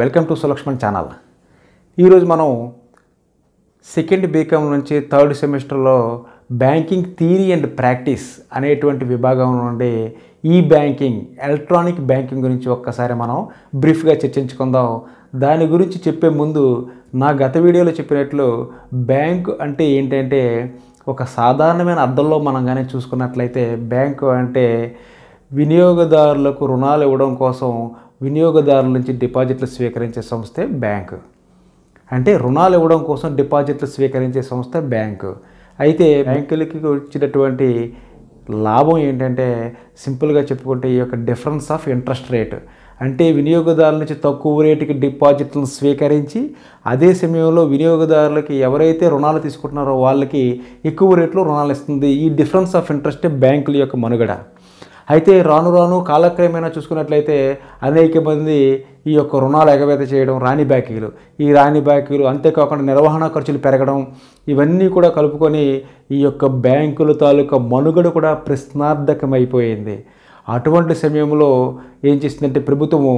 welcome to Sulakshman channel ఈరోజు మనం second BCom నుంచి థర్డ్ సెమిస్టర్లో బ్యాంకింగ్ థియరీ అండ్ ప్రాక్టీస్ అనేటువంటి విభాగం నుండి ఈ బ్యాంకింగ్ ఎలక్ట్రానిక్ బ్యాంకింగ్ గురించి ఒక్కసారి మనం బ్రీఫ్గా చర్చించుకుందాం దాని గురించి చెప్పే ముందు నా గత వీడియోలో చెప్పినట్లు బ్యాంకు అంటే ఏంటంటే ఒక సాధారణమైన అర్థంలో మనం కానీ చూసుకున్నట్లయితే బ్యాంకు అంటే వినియోగదారులకు రుణాలు ఇవ్వడం కోసం వినియోగదారుల నుంచి డిపాజిట్లు స్వీకరించే సంస్థే బ్యాంకు అంటే రుణాలు ఇవ్వడం కోసం డిపాజిట్లు స్వీకరించే సంస్థ బ్యాంకు అయితే బ్యాంకులకి వచ్చినటువంటి లాభం ఏంటంటే సింపుల్గా చెప్పుకుంటే ఈ యొక్క డిఫరెన్స్ ఆఫ్ ఇంట్రెస్ట్ రేట్ అంటే వినియోగదారుల నుంచి తక్కువ రేటుకి డిపాజిట్లను స్వీకరించి అదే సమయంలో వినియోగదారులకి ఎవరైతే రుణాలు తీసుకుంటున్నారో వాళ్ళకి ఎక్కువ రేట్లో రుణాలు ఇస్తుంది ఈ డిఫరెన్స్ ఆఫ్ ఇంట్రెస్టే బ్యాంకుల యొక్క మనుగడ అయితే రాను రాను కాలక్రమేణా చూసుకున్నట్లయితే అనేక మంది ఈ యొక్క రుణాలు ఎగవేత చేయడం రాణి బ్యాకీలు ఈ రాణి బ్యాకీలు అంతేకాకుండా నిర్వహణ ఖర్చులు పెరగడం ఇవన్నీ కూడా కలుపుకొని ఈ యొక్క బ్యాంకుల తాలూకా మనుగడ కూడా ప్రశ్నార్థకమైపోయింది అటువంటి సమయంలో ఏం చేసిందంటే ప్రభుత్వము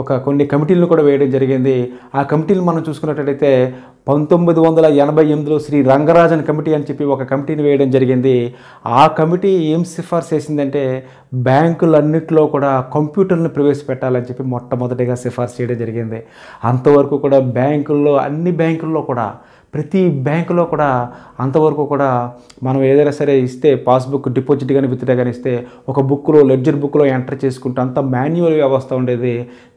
ఒక కొన్ని కమిటీలను కూడా వేయడం జరిగింది ఆ కమిటీలు మనం చూసుకున్నట్లయితే పంతొమ్మిది వందల ఎనభై ఎనిమిదిలో శ్రీ రంగరాజన్ కమిటీ అని చెప్పి ఒక కమిటీని వేయడం జరిగింది ఆ కమిటీ ఏం సిఫార్సు చేసిందంటే బ్యాంకులన్నింటిలో కూడా కంప్యూటర్లను ప్రవేశపెట్టాలని చెప్పి మొట్టమొదటిగా సిఫార్సు చేయడం జరిగింది అంతవరకు కూడా బ్యాంకుల్లో అన్ని బ్యాంకుల్లో కూడా ప్రతి బ్యాంకులో కూడా అంతవరకు కూడా మనం ఏదైనా సరే ఇస్తే పాస్బుక్ డిపాజిట్ కానీ విత్డ్రా కానీ ఇస్తే ఒక బుక్లో లెడ్జర్ బుక్లో ఎంటర్ చేసుకుంటే అంత మాన్యువల్ వ్యవస్థ ఉండేది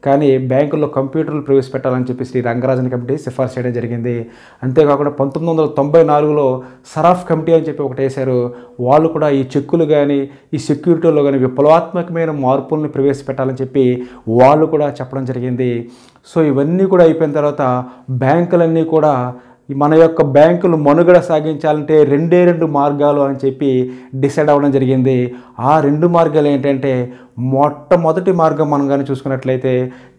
కానీ బ్యాంకుల్లో కంప్యూటర్లు ప్రవేశపెట్టాలని చెప్పి శ్రీ రంగరాజన్ కమిటీ సిఫార్సు చేయడం జరిగింది అంతేకాకుండా పంతొమ్మిది వందల తొంభై నాలుగులో సరాఫ్ కమిటీ అని చెప్పి ఒకటి వేశారు వాళ్ళు కూడా ఈ చెక్కులు కానీ ఈ సెక్యూరిటీలో కానీ విప్లవాత్మకమైన మార్పులను ప్రవేశపెట్టాలని చెప్పి వాళ్ళు కూడా చెప్పడం జరిగింది సో ఇవన్నీ కూడా అయిపోయిన తర్వాత బ్యాంకులన్నీ కూడా మన యొక్క బ్యాంకులు మనుగడ సాగించాలంటే రెండే రెండు మార్గాలు అని చెప్పి డిసైడ్ అవ్వడం జరిగింది ఆ రెండు మార్గాలు ఏంటంటే మొట్టమొదటి మార్గం మనం కానీ చూసుకున్నట్లయితే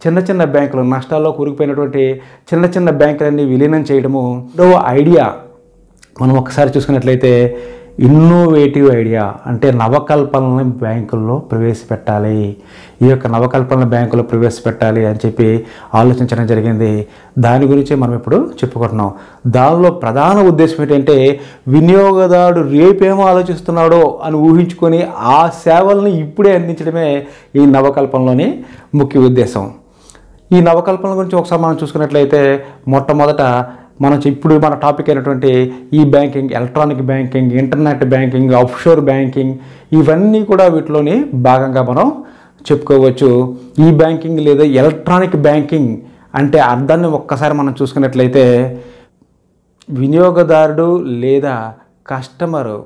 చిన్న చిన్న బ్యాంకులు నష్టాల్లో కూరుకుపోయినటువంటి చిన్న చిన్న బ్యాంకులన్నీ విలీనం చేయడము రెండవ ఐడియా మనం ఒకసారి చూసుకున్నట్లయితే ఇన్నోవేటివ్ ఐడియా అంటే నవకల్పనని బ్యాంకుల్లో ప్రవేశపెట్టాలి ఈ యొక్క నవకల్పన బ్యాంకులో ప్రవేశపెట్టాలి అని చెప్పి ఆలోచించడం జరిగింది దాని గురించి మనం ఇప్పుడు చెప్పుకుంటున్నాం దానిలో ప్రధాన ఉద్దేశం ఏంటంటే వినియోగదారుడు రేపేమో ఆలోచిస్తున్నాడో అని ఊహించుకొని ఆ సేవలను ఇప్పుడే అందించడమే ఈ నవకల్పనలోని ముఖ్య ఉద్దేశం ఈ నవకల్పన గురించి ఒకసారి మనం చూసుకున్నట్లయితే మొట్టమొదట మనం ఇప్పుడు మన టాపిక్ అయినటువంటి ఈ banking electronic banking internet banking offshore banking ఇవన్నీ కూడా వీటిలోని భాగంగా మనం చెప్పుకోవచ్చు ఈ బ్యాంకింగ్ లేదా ఎలక్ట్రానిక్ బ్యాంకింగ్ అంటే అర్థాన్ని ఒక్కసారి మనం చూసుకున్నట్లయితే వినియోగదారుడు లేదా కస్టమరు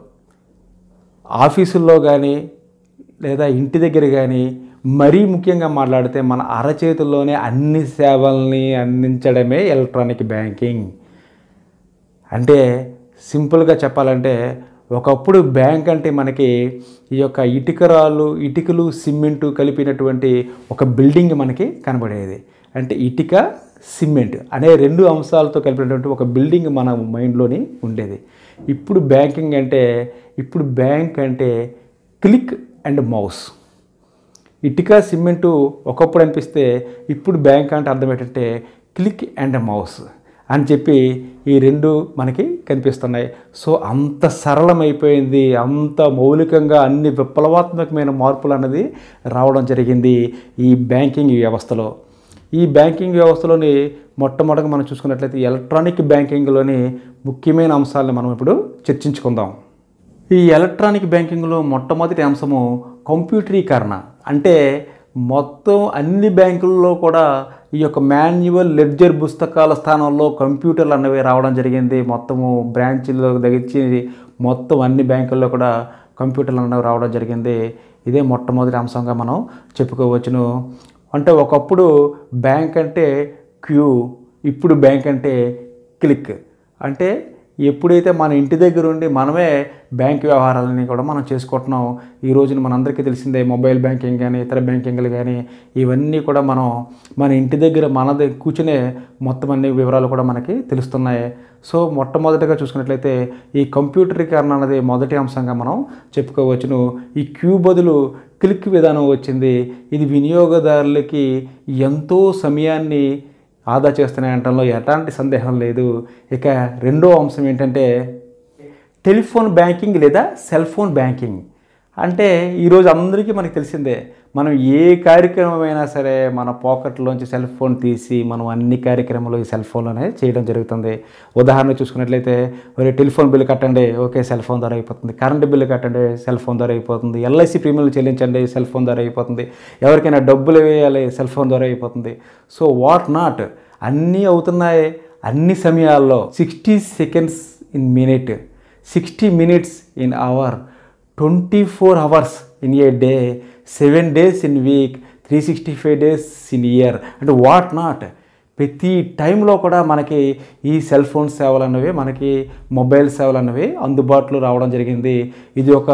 ఆఫీసుల్లో కానీ లేదా ఇంటి దగ్గర కానీ మరీ ముఖ్యంగా మాట్లాడితే మన అరచేతుల్లోనే అన్ని సేవల్ని అందించడమే ఎలక్ట్రానిక్ బ్యాంకింగ్ అంటే సింపుల్గా చెప్పాలంటే ఒకప్పుడు బ్యాంక్ అంటే మనకి ఈ యొక్క ఇటుకరాళ్ళు ఇటుకలు సిమెంటు కలిపినటువంటి ఒక బిల్డింగ్ మనకి కనబడేది అంటే ఇటుక సిమెంట్ అనే రెండు అంశాలతో కలిపినటువంటి ఒక బిల్డింగ్ మన మైండ్లోని ఉండేది ఇప్పుడు బ్యాంకింగ్ అంటే ఇప్పుడు బ్యాంక్ అంటే క్లిక్ అండ్ మౌస్ ఇటుక సిమెంటు ఒకప్పుడు అనిపిస్తే ఇప్పుడు బ్యాంక్ అంటే అర్థం ఏంటంటే క్లిక్ అండ్ మౌస్ అని చెప్పి ఈ రెండు మనకి కనిపిస్తున్నాయి సో అంత సరళమైపోయింది అంత మౌలికంగా అన్ని విప్లవాత్మకమైన మార్పులు అనేది రావడం జరిగింది ఈ బ్యాంకింగ్ వ్యవస్థలో ఈ బ్యాంకింగ్ వ్యవస్థలోని మొట్టమొదటిగా మనం చూసుకున్నట్లయితే ఎలక్ట్రానిక్ బ్యాంకింగ్లోని ముఖ్యమైన అంశాలను మనం ఇప్పుడు చర్చించుకుందాం ఈ ఎలక్ట్రానిక్ బ్యాంకింగ్లో మొట్టమొదటి అంశము కంప్యూటరీకరణ అంటే మొత్తం అన్ని బ్యాంకుల్లో కూడా ఈ యొక్క మాన్యువల్ లెడ్జర్ పుస్తకాల స్థానంలో కంప్యూటర్లు అన్నవి రావడం జరిగింది మొత్తము బ్రాంచ్లో దగ్గరించి మొత్తం అన్ని బ్యాంకుల్లో కూడా కంప్యూటర్లు అన్నవి రావడం జరిగింది ఇదే మొట్టమొదటి అంశంగా మనం చెప్పుకోవచ్చును అంటే ఒకప్పుడు బ్యాంక్ అంటే క్యూ ఇప్పుడు బ్యాంక్ అంటే క్లిక్ అంటే ఎప్పుడైతే మన ఇంటి దగ్గర ఉండి మనమే బ్యాంక్ వ్యవహారాలని కూడా మనం చేసుకుంటున్నాం ఈ రోజున మనందరికీ తెలిసిందే మొబైల్ బ్యాంకింగ్ కానీ ఇతర బ్యాంకింగ్లు కానీ ఇవన్నీ కూడా మనం మన ఇంటి దగ్గర మన కూర్చునే మొత్తం అన్ని వివరాలు కూడా మనకి తెలుస్తున్నాయి సో మొట్టమొదటిగా చూసుకున్నట్లయితే ఈ కంప్యూటరీకరణ అనేది మొదటి అంశంగా మనం చెప్పుకోవచ్చును ఈ క్యూ బదులు క్లిక్ విధానం వచ్చింది ఇది వినియోగదారులకి ఎంతో సమయాన్ని ఆదా చేస్తున్నాయి అంటంలో ఎలాంటి సందేహం లేదు ఇక రెండో అంశం ఏంటంటే టెలిఫోన్ బ్యాంకింగ్ లేదా సెల్ ఫోన్ బ్యాంకింగ్ అంటే ఈరోజు అందరికీ మనకు తెలిసిందే మనం ఏ కార్యక్రమం అయినా సరే మన పాకెట్లోంచి సెల్ ఫోన్ తీసి మనం అన్ని కార్యక్రమాలు ఈ సెల్ ఫోన్లోనే చేయడం జరుగుతుంది ఉదాహరణ చూసుకున్నట్లయితే టెలిఫోన్ బిల్లు కట్టండి ఓకే సెల్ ఫోన్ ద్వారా అయిపోతుంది కరెంటు బిల్లు కట్టండి సెల్ ఫోన్ ద్వారా అయిపోతుంది ఎల్ఐసి ప్రీమియం చెల్లించండి సెల్ ఫోన్ ద్వారా అయిపోతుంది ఎవరికైనా డబ్బులు వేయాలి సెల్ ఫోన్ ద్వారా అయిపోతుంది సో వాట్ నాట్ అన్నీ అవుతున్నాయి అన్ని సమయాల్లో sixty seconds in minute sixty minutes in hour twenty four hours in a day seven days in week three sixty five days in year అంటే వాట్ నాట్ ప్రతి టైంలో కూడా మనకి ఈ సెల్ ఫోన్ సేవలు అన్నవి మనకి మొబైల్ సేవలు అన్నవి అందుబాటులో రావడం జరిగింది ఇది ఒక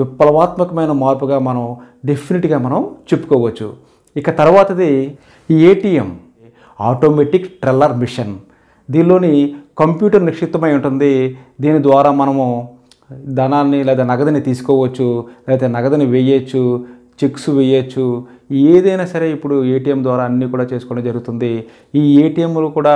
విప్లవాత్మకమైన మార్పుగా మనం డెఫినెట్గా మనం చెప్పుకోవచ్చు ఇక తర్వాతది ఈ ఏటీఎం ఆటోమేటిక్ ట్రెల్లర్ మిషన్ దీనిలోని కంప్యూటర్ నిక్షిప్తమై ఉంటుంది దీని ద్వారా మనము ధనాన్ని లేదా నగదుని తీసుకోవచ్చు లేకపోతే నగదుని వేయచ్చు చెక్స్ వేయచ్చు ఏదైనా సరే ఇప్పుడు ఏటీఎం ద్వారా అన్నీ కూడా చేసుకోవడం జరుగుతుంది ఈ ఏటీఎంలు కూడా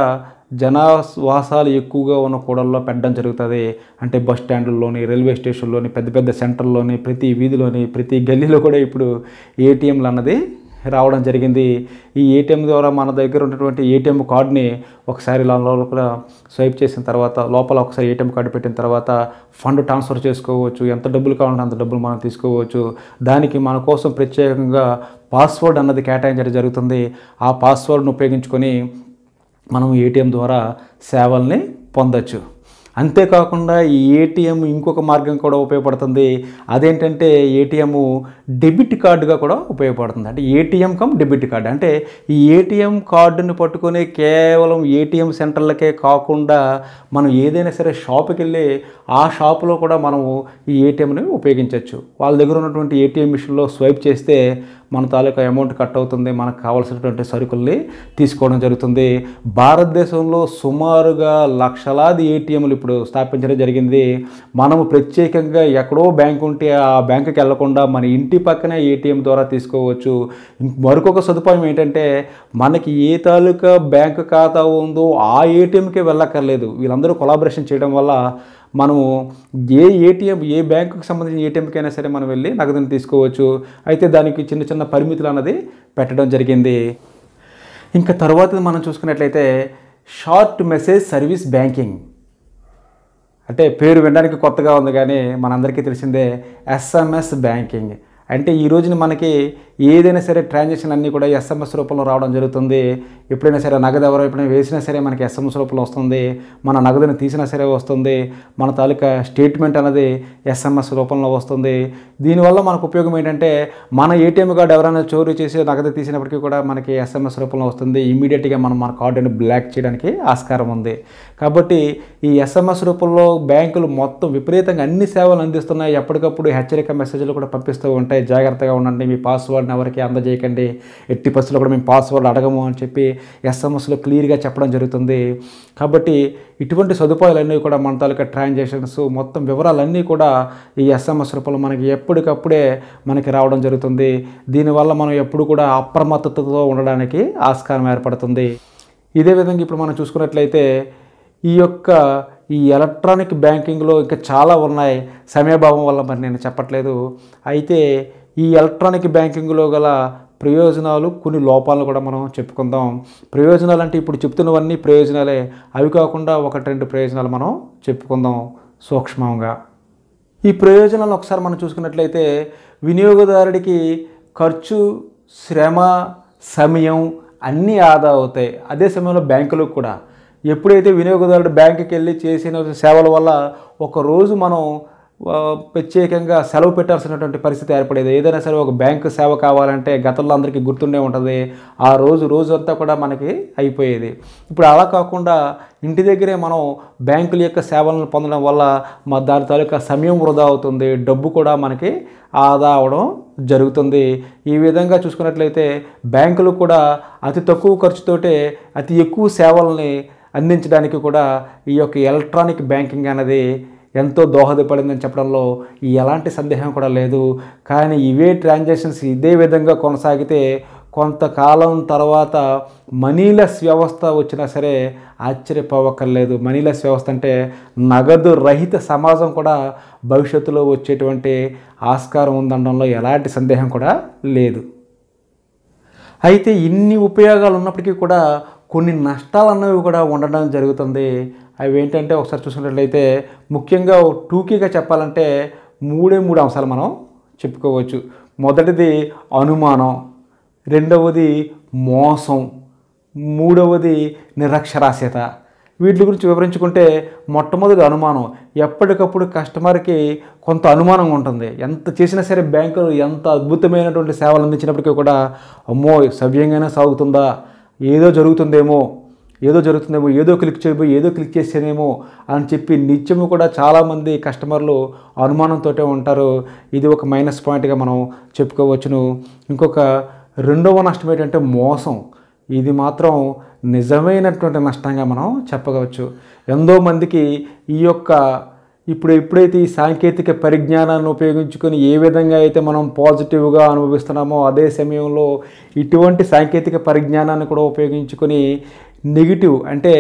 జనవాసాలు ఎక్కువగా ఉన్న కూడల్లో పెట్టడం జరుగుతుంది అంటే బస్ స్టాండ్లలోని రైల్వే స్టేషన్లోని పెద్ద పెద్ద సెంటర్లోని ప్రతి వీధిలోని ప్రతి గల్లీలో కూడా ఇప్పుడు ఏటీఎంలు అన్నది రావడం జరిగింది ఈ ఏటీఎం ద్వారా మన దగ్గర ఉన్నటువంటి ఏటీఎం కార్డుని ఒకసారి లోపల స్వైప్ చేసిన తర్వాత లోపల ఒకసారి ఏటీఎం కార్డు పెట్టిన తర్వాత ఫండ్ ట్రాన్స్ఫర్ చేసుకోవచ్చు ఎంత డబ్బులు కావాలంటే అంత డబ్బులు మనం తీసుకోవచ్చు దానికి మన కోసం ప్రత్యేకంగా పాస్వర్డ్ అన్నది కేటాయించడం జరుగుతుంది ఆ పాస్వర్డ్ను ఉపయోగించుకొని మనం ఏటీఎం ద్వారా సేవల్ని పొందొచ్చు అంతేకాకుండా ఈ ఏటీఎం ఇంకొక మార్గం కూడా ఉపయోగపడుతుంది అదేంటంటే ఏటీఎం డెబిట్ కార్డుగా కూడా ఉపయోగపడుతుంది అంటే ఏటీఎం కమ్ డెబిట్ కార్డు అంటే ఈ ఏటీఎం కార్డుని పట్టుకొని కేవలం ఏటీఎం సెంటర్లకే కాకుండా మనం ఏదైనా సరే షాప్కి వెళ్ళి ఆ షాపులో కూడా మనము ఈ ఏటీఎంని ఉపయోగించవచ్చు వాళ్ళ దగ్గర ఉన్నటువంటి ఏటీఎం మిషన్లో స్వైప్ చేస్తే మన తాలూకా అమౌంట్ కట్ అవుతుంది మనకు కావాల్సినటువంటి సరుకుల్ని తీసుకోవడం జరుగుతుంది భారతదేశంలో సుమారుగా లక్షలాది ఏటీఎంలు ఇప్పుడు స్థాపించడం జరిగింది మనము ప్రత్యేకంగా ఎక్కడో బ్యాంక్ ఉంటే ఆ బ్యాంకుకి వెళ్లకుండా మన ఇంటి పక్కనే ఏటీఎం ద్వారా తీసుకోవచ్చు మరొక సదుపాయం ఏంటంటే మనకి ఏ తాలూకా బ్యాంకు ఖాతా ఉందో ఆ ఏటీఎంకి వెళ్ళక్కర్లేదు వీళ్ళందరూ కొలాబరేషన్ చేయడం వల్ల మనము ఏ ఏటీఎం ఏ బ్యాంకుకి సంబంధించిన ఏటీఎంకైనా సరే మనం వెళ్ళి నగదుని తీసుకోవచ్చు అయితే దానికి చిన్న చిన్న పరిమితులు అన్నది పెట్టడం జరిగింది ఇంకా తర్వాత మనం చూసుకున్నట్లయితే షార్ట్ మెసేజ్ సర్వీస్ బ్యాంకింగ్ అంటే పేరు వినడానికి కొత్తగా ఉంది కానీ మనందరికీ తెలిసిందే ఎస్ఎంఎస్ బ్యాంకింగ్ అంటే ఈ రోజున మనకి ఏదైనా సరే ట్రాన్సాక్షన్ అన్నీ కూడా ఎస్ఎంఎస్ రూపంలో రావడం జరుగుతుంది ఎప్పుడైనా సరే నగదు ఎవరో ఎప్పుడైనా వేసినా సరే మనకి ఎస్ఎంఎస్ రూపంలో వస్తుంది మన నగదుని తీసినా సరే వస్తుంది మన తాలూకా స్టేట్మెంట్ అనేది ఎస్ఎంఎస్ రూపంలో వస్తుంది దీనివల్ల మనకు ఉపయోగం ఏంటంటే మన ఏటీఎం కార్డు ఎవరైనా చోరీ చేసి నగదు తీసినప్పటికీ కూడా మనకి ఎస్ఎంఎస్ రూపంలో వస్తుంది ఇమీడియట్గా మనం మన కార్డుని బ్లాక్ చేయడానికి ఆస్కారం ఉంది కాబట్టి ఈ ఎస్ఎంఎస్ రూపంలో బ్యాంకులు మొత్తం విపరీతంగా అన్ని సేవలు అందిస్తున్నాయి ఎప్పటికప్పుడు హెచ్చరిక మెసేజ్లు కూడా పంపిస్తూ ఉంటాయి జాగ్రత్తగా ఉండండి మీ పాస్వర్డ్ ఎవరికి అందజేయకండి ఎట్టి పరిస్థితులు కూడా మేము పాస్వర్డ్ అడగము అని చెప్పి ఎస్ఎంఎస్లో క్లియర్గా చెప్పడం జరుగుతుంది కాబట్టి ఇటువంటి సదుపాయాలన్నీ కూడా మన తాలూకా ట్రాన్సాక్షన్స్ మొత్తం వివరాలన్నీ కూడా ఈ ఎస్ఎంఎస్ రూపంలో మనకి ఎప్పటికప్పుడే మనకి రావడం జరుగుతుంది దీనివల్ల మనం ఎప్పుడు కూడా అప్రమత్తతతో ఉండడానికి ఆస్కారం ఏర్పడుతుంది ఇదే విధంగా ఇప్పుడు మనం చూసుకున్నట్లయితే ఈ యొక్క ఈ ఎలక్ట్రానిక్ బ్యాంకింగ్లో ఇంకా చాలా ఉన్నాయి సమయభావం వల్ల మరి నేను చెప్పట్లేదు అయితే ఈ ఎలక్ట్రానిక్ బ్యాంకింగ్లో గల ప్రయోజనాలు కొన్ని లోపాలను కూడా మనం చెప్పుకుందాం ప్రయోజనాలు అంటే ఇప్పుడు చెప్తున్నవన్నీ ప్రయోజనాలే అవి కాకుండా ఒకటి రెండు ప్రయోజనాలు మనం చెప్పుకుందాం సూక్ష్మంగా ఈ ప్రయోజనాలను ఒకసారి మనం చూసుకున్నట్లయితే వినియోగదారుడికి ఖర్చు శ్రమ సమయం అన్నీ ఆదా అవుతాయి అదే సమయంలో బ్యాంకులకు కూడా ఎప్పుడైతే వినియోగదారుడు బ్యాంకుకి వెళ్ళి చేసిన సేవల వల్ల ఒక రోజు మనం ప్రత్యేకంగా సెలవు పెట్టాల్సినటువంటి పరిస్థితి ఏర్పడేది ఏదైనా సరే ఒక బ్యాంకు సేవ కావాలంటే గతంలో అందరికీ గుర్తుండే ఉంటుంది ఆ రోజు రోజంతా కూడా మనకి అయిపోయేది ఇప్పుడు అలా కాకుండా ఇంటి దగ్గరే మనం బ్యాంకుల యొక్క సేవలను పొందడం వల్ల మా దాని తాలూకా సమయం వృధా అవుతుంది డబ్బు కూడా మనకి ఆదా అవడం జరుగుతుంది ఈ విధంగా చూసుకున్నట్లయితే బ్యాంకులు కూడా అతి తక్కువ ఖర్చుతోటే అతి ఎక్కువ సేవల్ని అందించడానికి కూడా ఈ యొక్క ఎలక్ట్రానిక్ బ్యాంకింగ్ అనేది ఎంతో దోహదపడిందని చెప్పడంలో ఎలాంటి సందేహం కూడా లేదు కానీ ఇవే ట్రాన్సాక్షన్స్ ఇదే విధంగా కొనసాగితే కొంతకాలం తర్వాత మనీలెస్ వ్యవస్థ వచ్చినా సరే ఆశ్చర్యపోవక్కర్లేదు మనీలెస్ వ్యవస్థ అంటే నగదు రహిత సమాజం కూడా భవిష్యత్తులో వచ్చేటువంటి ఆస్కారం ఉందనడంలో ఎలాంటి సందేహం కూడా లేదు అయితే ఇన్ని ఉపయోగాలు ఉన్నప్పటికీ కూడా కొన్ని నష్టాలు అన్నవి కూడా ఉండడం జరుగుతుంది అవి ఏంటంటే ఒకసారి చూసుకున్నట్లయితే ముఖ్యంగా టూకీగా చెప్పాలంటే మూడే మూడు అంశాలు మనం చెప్పుకోవచ్చు మొదటిది అనుమానం రెండవది మోసం మూడవది నిరక్షరాస్యత వీటి గురించి వివరించుకుంటే మొట్టమొదటి అనుమానం ఎప్పటికప్పుడు కస్టమర్కి కొంత అనుమానం ఉంటుంది ఎంత చేసినా సరే బ్యాంకులు ఎంత అద్భుతమైనటువంటి సేవలు అందించినప్పటికీ కూడా అమ్మో సవ్యంగానే సాగుతుందా ఏదో జరుగుతుందేమో ఏదో జరుగుతుందేమో ఏదో క్లిక్ చేయబో ఏదో క్లిక్ చేస్తేనేమో అని చెప్పి నిత్యము కూడా చాలామంది కస్టమర్లు అనుమానంతో ఉంటారు ఇది ఒక మైనస్ పాయింట్గా మనం చెప్పుకోవచ్చును ఇంకొక రెండవ నష్టం ఏంటంటే మోసం ఇది మాత్రం నిజమైనటువంటి నష్టంగా మనం చెప్పవచ్చు ఎంతో మందికి ఈ యొక్క ఇప్పుడు ఎప్పుడైతే ఈ సాంకేతిక పరిజ్ఞానాన్ని ఉపయోగించుకొని ఏ విధంగా అయితే మనం పాజిటివ్గా అనుభవిస్తున్నామో అదే సమయంలో ఇటువంటి సాంకేతిక పరిజ్ఞానాన్ని కూడా ఉపయోగించుకొని నెగిటివ్ అంటే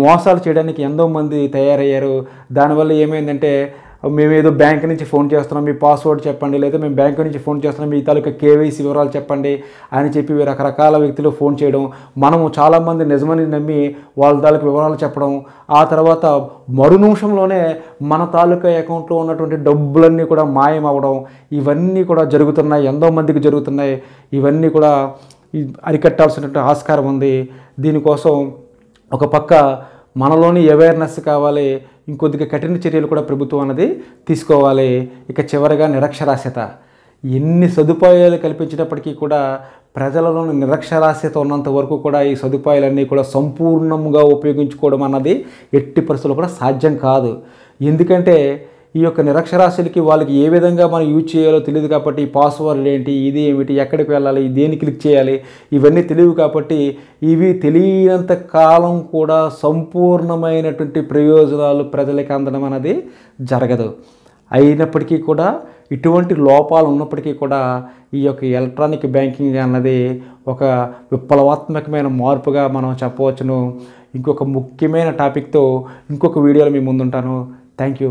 మోసాలు చేయడానికి ఎంతోమంది తయారయ్యారు దానివల్ల ఏమైందంటే మేము ఏదో బ్యాంక్ నుంచి ఫోన్ చేస్తున్నాం మీ పాస్వర్డ్ చెప్పండి లేదా మేము బ్యాంక్ నుంచి ఫోన్ చేస్తున్నాం మీ తాలూకా కేవైసీ వివరాలు చెప్పండి అని చెప్పి రకరకాల వ్యక్తులు ఫోన్ చేయడం మనము చాలామంది నిజమని నమ్మి వాళ్ళ తాలూకు వివరాలు చెప్పడం ఆ తర్వాత మరు నిమిషంలోనే మన తాలూకా అకౌంట్లో ఉన్నటువంటి డబ్బులన్నీ కూడా మాయం అవ్వడం ఇవన్నీ కూడా జరుగుతున్నాయి ఎంతో మందికి జరుగుతున్నాయి ఇవన్నీ కూడా అరికట్టాల్సినటువంటి ఆస్కారం ఉంది దీనికోసం ఒక పక్క మనలోని అవేర్నెస్ కావాలి ఇంకొద్దిగా కఠిన చర్యలు కూడా ప్రభుత్వం అన్నది తీసుకోవాలి ఇక చివరిగా నిరక్షరాస్యత ఎన్ని సదుపాయాలు కల్పించినప్పటికీ కూడా ప్రజలలోని నిరక్షరాస్యత ఉన్నంత వరకు కూడా ఈ సదుపాయాలన్నీ కూడా సంపూర్ణంగా ఉపయోగించుకోవడం అన్నది ఎట్టి పరిస్థితుల్లో కూడా సాధ్యం కాదు ఎందుకంటే ఈ యొక్క నిరక్షరాస్యులకి వాళ్ళకి ఏ విధంగా మనం యూజ్ చేయాలో తెలియదు కాబట్టి పాస్వర్డ్ ఏంటి ఇది ఏమిటి ఎక్కడికి వెళ్ళాలి దేని క్లిక్ చేయాలి ఇవన్నీ తెలియవు కాబట్టి ఇవి తెలియనంత కాలం కూడా సంపూర్ణమైనటువంటి ప్రయోజనాలు ప్రజలకి అందడం అనేది జరగదు అయినప్పటికీ కూడా ఇటువంటి లోపాలు ఉన్నప్పటికీ కూడా ఈ యొక్క ఎలక్ట్రానిక్ బ్యాంకింగ్ అన్నది ఒక విప్లవాత్మకమైన మార్పుగా మనం చెప్పవచ్చును ఇంకొక ముఖ్యమైన టాపిక్తో ఇంకొక వీడియోలో మీ ముందుంటాను థ్యాంక్ యూ